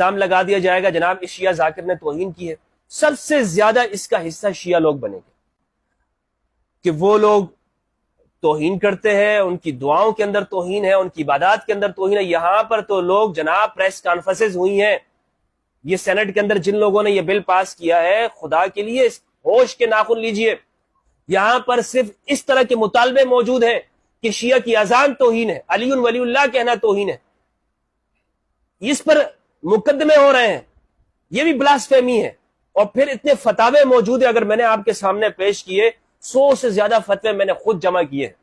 इल्जाम लगा दिया जाएगा जनाब इस शिया जाकिर ने तोहन की है सबसे ज्यादा इसका हिस्सा शिया लोग बनेंगे कि वो लोग तोहन करते हैं उनकी दुआओं के अंदर तोहन है उनकी इबादत के अंदर तोहन है यहां पर तो लोग जनाब प्रेस कॉन्फ्रेंसेज हुई हैं ये सेनेट के अंदर जिन लोगों ने यह बिल पास किया है खुदा के लिए होश के नाखुन लीजिए यहां पर सिर्फ इस तरह के मुतालबे मौजूद हैं कि शिया की अजान तोहन है अली वली कहना तोहन है इस पर मुकदमे हो रहे हैं ये भी ब्लास्फेमी है और फिर इतने फतावे मौजूद है अगर मैंने आपके सामने पेश किए सौ से ज्यादा फतवे मैंने खुद जमा किए हैं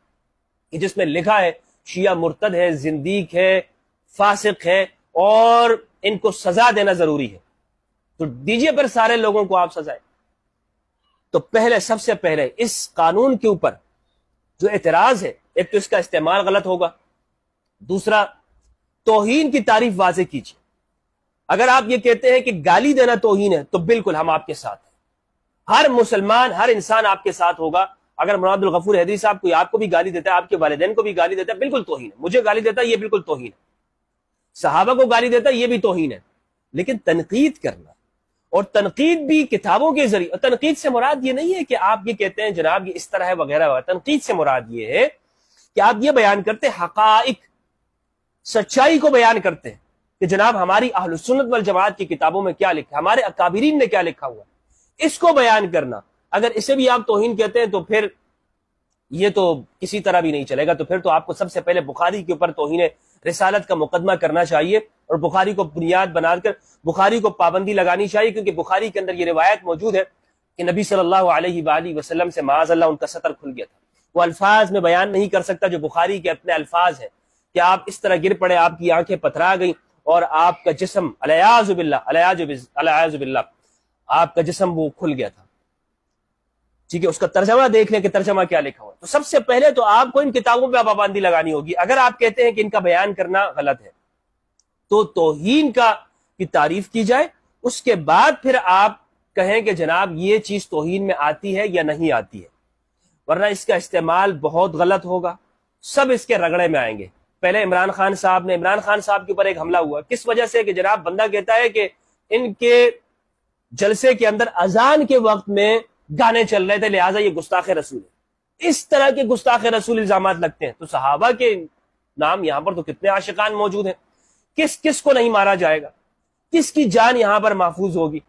कि जिसमें लिखा है शिया मुर्तद है जिंदीक है फासिक है और इनको सजा देना जरूरी है तो दीजिए पर सारे लोगों को आप सजाएं तो पहले सबसे पहले इस कानून के ऊपर जो एतराज है एक तो इसका इस्तेमाल गलत होगा दूसरा तोहिन की तारीफ वाजे कीजिए अगर आप ये कहते हैं कि गाली देना तोहीन है तो बिल्कुल हम आपके साथ हैं हर मुसलमान हर इंसान आपके साथ होगा अगर मुरादुल गफूर हैदरी साहब कोई आपको भी गाली देता है आपके वालदेन को भी गाली देता है बिल्कुल तोहिन है मुझे गाली देता है ये बिल्कुल तोहिन है साहबा को गाली देता है ये भी तोहिन है लेकिन तनकीद करना और तनकीद भी किताबों के जरिए तनकीद से मुराद ये नहीं है कि आप ये कहते हैं जनाब ये इस तरह है वगैरह तनकीद से मुराद ये है कि आप ये बयान करते हकाइक सच्चाई को बयान करते हैं कि जनाब हमारी अहलसन्नत वाल जमात की किताबों में क्या लिखा हमारे अकाबरीन ने क्या लिखा हुआ इसको बयान करना अगर इसे भी आप तोहिन कहते हैं तो फिर ये तो किसी तरह भी नहीं चलेगा तो फिर तो आपको सबसे पहले बुखारी के ऊपर तोहिन रिसालत का मुकदमा करना चाहिए और बुखारी को बुनियाद बनाकर बुखारी को पाबंदी लगानी चाहिए क्योंकि बुखारी के अंदर ये रिवायत मौजूद है कि नबी सल्लल्लाहु अलैहि वसल्लम से माजल्ला उनका सतर खुल गया था वो अल्फाज में बयान नहीं कर सकता जो बुखारी के अपने अल्फाज हैं कि आप इस तरह गिर पड़े आपकी आंखें पथरा गई और आपका जिसम अलयाजुबिल्ला आपका जिसम वो खुल गया था ठीक है उसका तर्जमा देख लें कि तर्जमा क्या लिखा हुआ तो सबसे पहले तो आपको इन किताबों पर पाबंदी लगानी होगी अगर आप कहते हैं कि इनका बयान करना गलत है तो तोहीन का की तारीफ की जाए उसके बाद फिर आप कहें कि जनाब ये चीज तोहीन में आती है या नहीं आती है वरना इसका इस्तेमाल बहुत गलत होगा सब इसके रगड़े में आएंगे पहले इमरान खान साहब ने इमरान खान साहब के ऊपर एक हमला हुआ किस वजह से कि जनाब बंदा कहता है कि इनके जलसे के अंदर अजान के वक्त में गाने चल रहे थे लिहाजा ये गुस्ताख रसूल है इस तरह के गुस्ताख रसूल इल्जाम लगते हैं तो सहाबा के नाम यहां पर तो कितने आशिकान मौजूद हैं किस किस को नहीं मारा जाएगा किसकी जान यहां पर महफूज होगी